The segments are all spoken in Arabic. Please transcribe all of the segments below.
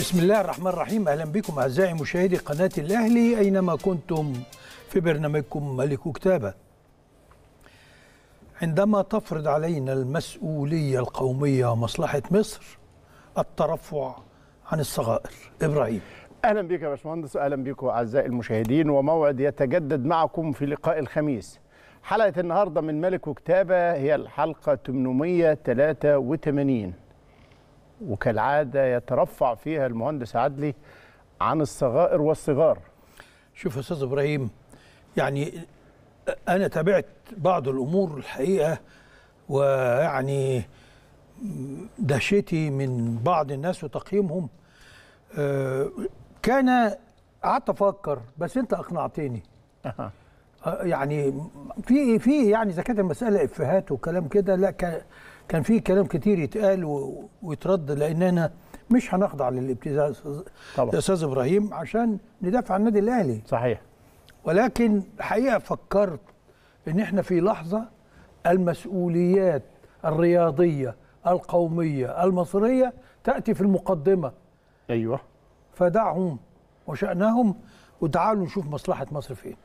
بسم الله الرحمن الرحيم اهلا بكم اعزائي مشاهدي قناه الاهلي اينما كنتم في برنامجكم ملك كتابه. عندما تفرض علينا المسؤوليه القوميه مصلحه مصر الترفع عن الصغائر. ابراهيم. اهلا بك يا باشمهندس اهلا بكم اعزائي المشاهدين وموعد يتجدد معكم في لقاء الخميس. حلقه النهارده من ملك وكتابه هي الحلقه 883 وكالعاده يترفع فيها المهندس عدلي عن الصغائر والصغار. شوف يا استاذ ابراهيم يعني انا تابعت بعض الامور الحقيقه ويعني دهشتي من بعض الناس وتقييمهم كان قعدت افكر بس انت اقنعتني يعني في في يعني اذا كانت المساله افيهات وكلام كده لا كان كان في كلام كتير يتقال ويترد لاننا مش هنخضع للابتزاز طبعا استاذ ابراهيم عشان ندافع عن النادي الاهلي صحيح ولكن الحقيقه فكرت ان احنا في لحظه المسؤوليات الرياضيه القوميه المصريه تاتي في المقدمه ايوه فدعهم وشانهم وتعالوا نشوف مصلحه مصر فين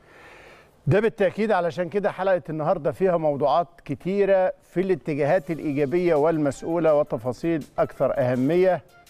ده بالتأكيد علشان كده حلقة النهاردة فيها موضوعات كتيرة في الاتجاهات الإيجابية والمسؤولة وتفاصيل أكثر أهمية